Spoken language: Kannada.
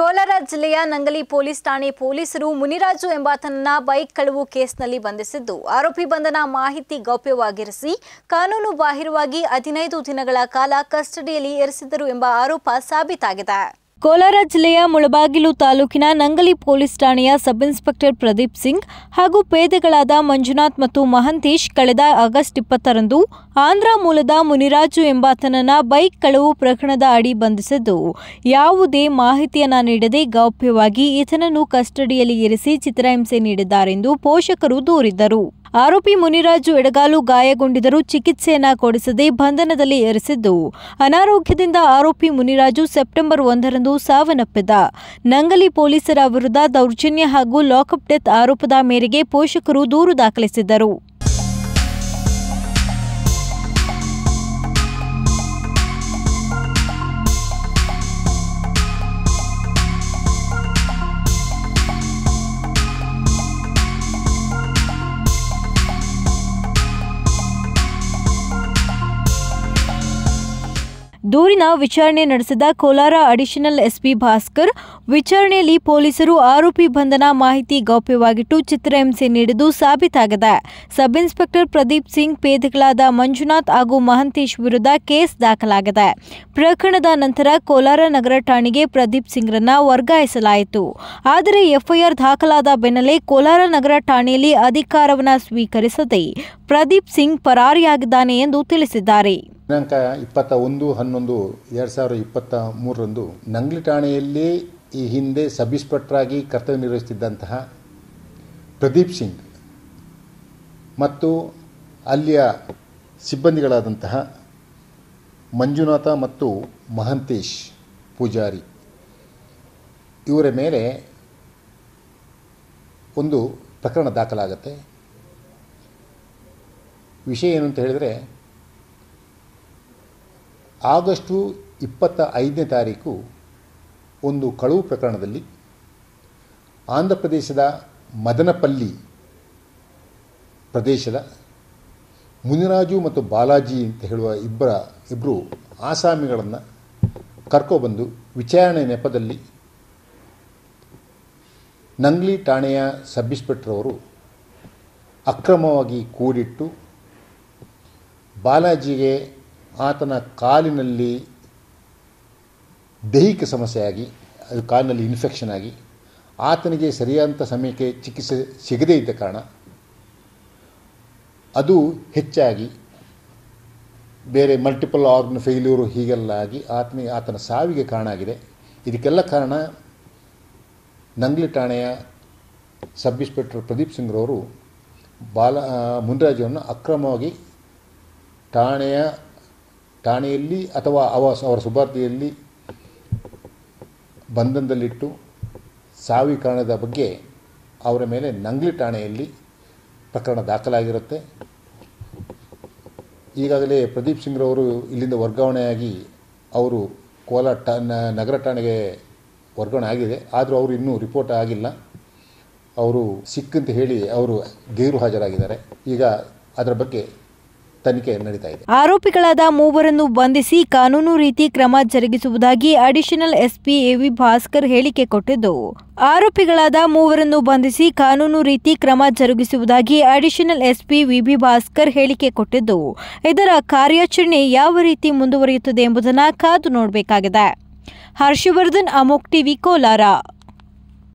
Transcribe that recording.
ಕೋಲಾರ ಜಿಲ್ಲೆಯ ನಂಗಲಿ ಪೊಲೀಸ್ ಠಾಣೆ ಪೊಲೀಸರು ಮುನಿರಾಜು ಎಂಬಾತನನ್ನ ಬೈಕ್ ಕಳುವು ಕೇಸ್ನಲ್ಲಿ ಬಂಧಿಸಿದ್ದು ಆರೋಪಿ ಬಂಧನ ಮಾಹಿತಿ ಗೌಪ್ಯವಾಗಿರಿಸಿ ಕಾನೂನು ಬಾಹಿರವಾಗಿ ಹದಿನೈದು ದಿನಗಳ ಕಾಲ ಕಸ್ಟಡಿಯಲ್ಲಿ ಇರಿಸಿದ್ದರು ಎಂಬ ಆರೋಪ ಸಾಬೀತಾಗಿದೆ ಕೋಲಾರ ಜಿಲ್ಲೆಯ ಮುಳಬಾಗಿಲು ತಾಲೂಕಿನ ನಂಗಲಿ ಪೊಲೀಸ್ ಠಾಣೆಯ ಸಬ್ ಇನ್ಸ್ಪೆಕ್ಟರ್ ಪ್ರದೀಪ್ ಸಿಂಗ್ ಹಾಗೂ ಪೇದೆಗಳಾದ ಮಂಜುನಾಥ್ ಮತ್ತು ಮಹಂತೇಶ್ ಕಳೆದ ಆಗಸ್ಟ್ ಇಪ್ಪತ್ತರಂದು ಆಂಧ್ರ ಮೂಲದ ಮುನಿರಾಜು ಎಂಬಾತನನ್ನ ಬೈಕ್ ಕಳವು ಪ್ರಕರಣದ ಅಡಿ ಬಂಧಿಸಿದ್ದು ಯಾವುದೇ ಮಾಹಿತಿಯನ್ನ ನೀಡದೆ ಗೌಪ್ಯವಾಗಿ ಈತನನ್ನು ಕಸ್ಟಡಿಯಲ್ಲಿ ಇರಿಸಿ ಚಿತ್ರಹಿಂಸೆ ನೀಡಿದ್ದಾರೆಂದು ಪೋಷಕರು ದೂರಿದ್ದರು ಆರೋಪಿ ಮುನಿರಾಜು ಎಡಗಾಲು ಗಾಯಗೊಂಡಿದ್ದರೂ ಚಿಕಿತ್ಸೆಯನ್ನ ಕೊಡಿಸದೆ ಬಂಧನದಲ್ಲಿ ಏರಿಸಿದ್ದು ಅನಾರೋಗ್ಯದಿಂದ ಆರೋಪಿ ಮುನಿರಾಜು ಸೆಪ್ಟೆಂಬರ್ ಒಂದರಂದು ಸಾವನ್ನಪ್ಪಿದ ನಂಗಲಿ ಪೊಲೀಸರ ವಿರುದ್ಧ ದೌರ್ಜನ್ಯ ಹಾಗೂ ಲಾಕಪ್ ಡೆತ್ ಆರೋಪದ ಮೇರೆಗೆ ಪೋಷಕರು ದೂರು ದಾಖಲಿಸಿದ್ದರು ದೂರಿನ ವಿಚಾರಣೆ ನಡೆಸಿದ ಕೋಲಾರ ಅಡಿಷನಲ್ ಎಸ್ಪಿ ಭಾಸ್ಕರ್ ವಿಚಾರಣೆಯಲ್ಲಿ ಪೊಲೀಸರು ಆರೋಪಿ ಬಂಧನ ಮಾಹಿತಿ ಗೌಪ್ಯವಾಗಿಟ್ಟು ಚಿತ್ರಹಿಂಸೆ ನೀಡಿದ್ದು ಸಾಬೀತಾಗಿದೆ ಸಬ್ ಇನ್ಸ್ಪೆಕ್ಟರ್ ಪ್ರದೀಪ್ ಸಿಂಗ್ ಪೇದಿಗಳಾದ ಮಂಜುನಾಥ್ ಹಾಗೂ ಮಹಂತೇಶ್ ವಿರುದ್ಧ ಕೇಸ್ ದಾಖಲಾಗಿದೆ ಪ್ರಕರಣದ ನಂತರ ಕೋಲಾರ ನಗರ ಠಾಣೆಗೆ ಪ್ರದೀಪ್ ಸಿಂಗ್ರನ್ನ ವರ್ಗಾಯಿಸಲಾಯಿತು ಆದರೆ ಎಫ್ಐಆರ್ ದಾಖಲಾದ ಬೆನ್ನಲ್ಲೇ ಕೋಲಾರ ನಗರ ಠಾಣೆಯಲ್ಲಿ ಅಧಿಕಾರವನ್ನು ಸ್ವೀಕರಿಸದೆ ಪ್ರದೀಪ್ ಸಿಂಗ್ ಪರಾರಿಯಾಗಿದ್ದಾನೆ ಎಂದು ತಿಳಿಸಿದ್ದಾರೆ ದಿನಾಂಕ ಇಪ್ಪತ್ತ ಒಂದು ಹನ್ನೊಂದು ಎರಡು ಸಾವಿರದ ಇಪ್ಪತ್ತ ಮೂರರಂದು ನಂಗ್ಲಿ ಠಾಣೆಯಲ್ಲಿ ಈ ಹಿಂದೆ ಸಬ್ ಕರ್ತವ್ಯ ನಿರ್ವಹಿಸುತ್ತಿದ್ದಂತಹ ಪ್ರದೀಪ್ ಸಿಂಗ್ ಮತ್ತು ಅಲ್ಲಿಯ ಸಿಬ್ಬಂದಿಗಳಾದಂತಹ ಮಂಜುನಾಥ ಮತ್ತು ಮಹಂತೇಶ್ ಪೂಜಾರಿ ಇವರ ಮೇಲೆ ಒಂದು ಪ್ರಕರಣ ದಾಖಲಾಗತ್ತೆ ವಿಷಯ ಏನು ಅಂತ ಹೇಳಿದರೆ ಆಗಸ್ಟು ಇಪ್ಪತ್ತ ಐದನೇ ತಾರೀಕು ಒಂದು ಕಳುವು ಪ್ರಕರಣದಲ್ಲಿ ಆಂಧ್ರ ಪ್ರದೇಶದ ಮದನಪಲ್ಲಿ ಪ್ರದೇಶದ ಮುನಿರಾಜು ಮತ್ತು ಬಾಲಾಜಿ ಅಂತ ಹೇಳುವ ಇಬ್ಬರ ಇಬ್ಬರು ಆಸಾಮಿಗಳನ್ನು ಕರ್ಕೊಬಂದು ವಿಚಾರಣೆ ನೆಪದಲ್ಲಿ ನಂಗ್ಲಿ ಠಾಣೆಯ ಸಬ್ ಅವರು ಅಕ್ರಮವಾಗಿ ಕೂಡಿಟ್ಟು ಬಾಲಾಜಿಗೆ ಆತನ ಕಾಲಿನಲ್ಲಿ ದೈಹಿಕ ಸಮಸ್ಯೆಯಾಗಿ ಅದು ಕಾಲಿನಲ್ಲಿ ಇನ್ಫೆಕ್ಷನ್ ಆಗಿ ಆತನಿಗೆ ಸರಿಯಾದಂಥ ಸಮಯಕ್ಕೆ ಚಿಕಿತ್ಸೆ ಸಿಗದೇ ಇದ್ದ ಕಾರಣ ಅದು ಹೆಚ್ಚಾಗಿ ಬೇರೆ ಮಲ್ಟಿಪಲ್ ಆರ್ಗನ್ ಫೇಲ್ಯೂರು ಹೀಗೆಲ್ಲ ಆಗಿ ಆತನಿಗೆ ಆತನ ಸಾವಿಗೆ ಕಾರಣ ಆಗಿದೆ ಇದಕ್ಕೆಲ್ಲ ಕಾರಣ ನಂಗ್ಲಿ ಠಾಣೆಯ ಸಬ್ ಇನ್ಸ್ಪೆಕ್ಟರ್ ಪ್ರದೀಪ್ ಸಿಂಗ್ರವರು ಬಾಲ ಮುನ್ರಾಜವನ್ನು ಅಕ್ರಮವಾಗಿ ಠಾಣೆಯ ಠಾಣೆಯಲ್ಲಿ ಅಥವಾ ಅವ ಅವರ ಸುಬಾರ್ದಿಯಲ್ಲಿ ಬಂಧನದಲ್ಲಿಟ್ಟು ಸಾವಿ ಕಾರಣದ ಬಗ್ಗೆ ಅವರ ಮೇಲೆ ನಂಗ್ಲಿ ಠಾಣೆಯಲ್ಲಿ ಪ್ರಕರಣ ದಾಖಲಾಗಿರುತ್ತೆ ಈಗಾಗಲೇ ಪ್ರದೀಪ್ ಸಿಂಗ್ರವರು ಇಲ್ಲಿಂದ ವರ್ಗಾವಣೆಯಾಗಿ ಅವರು ಕೋಲಾರ ಠಾ ನಗರ ಠಾಣೆಗೆ ವರ್ಗಾವಣೆ ಆಗಿದೆ ಆದರೂ ಅವರು ಇನ್ನೂ ರಿಪೋರ್ಟ್ ಆಗಿಲ್ಲ ಅವರು ಸಿಕ್ಕಂತ ಹೇಳಿ ಅವರು ಗೈರು ಹಾಜರಾಗಿದ್ದಾರೆ ಈಗ ಅದರ ಬಗ್ಗೆ ತನಿಖೆ ನಡೀತಾ ಇದೆ ಆರೋಪಿಗಳಾದ ಮೂವರನ್ನು ಬಂಧಿಸಿ ಕಾನೂನು ರೀತಿ ಕ್ರಮ ಜರುಗಿಸುವುದಾಗಿ ಅಡಿಷನಲ್ ಎಸ್ಪಿ ಎವಿ ಭಾಸ್ಕರ್ ಹೇಳಿಕೆ ಕೊಟ್ಟಿದ್ದು ಆರೋಪಿಗಳಾದ ಮೂವರನ್ನು ಬಂಧಿಸಿ ಕಾನೂನು ರೀತಿ ಕ್ರಮ ಜರುಗಿಸುವುದಾಗಿ ಅಡಿಷನಲ್ ಎಸ್ಪಿ ವಿಬಿ ಭಾಸ್ಕರ್ ಹೇಳಿಕೆ ಕೊಟ್ಟಿದ್ದು ಇದರ ಕಾರ್ಯಾಚರಣೆ ಯಾವ ರೀತಿ ಮುಂದುವರಿಯುತ್ತದೆ ಎಂಬುದನ್ನು ಕಾದು ನೋಡಬೇಕಾಗಿದೆ ಹರ್ಷವರ್ಧನ್ ಅಮೋಕ್ ಟಿವಿ ಕೋಲಾರ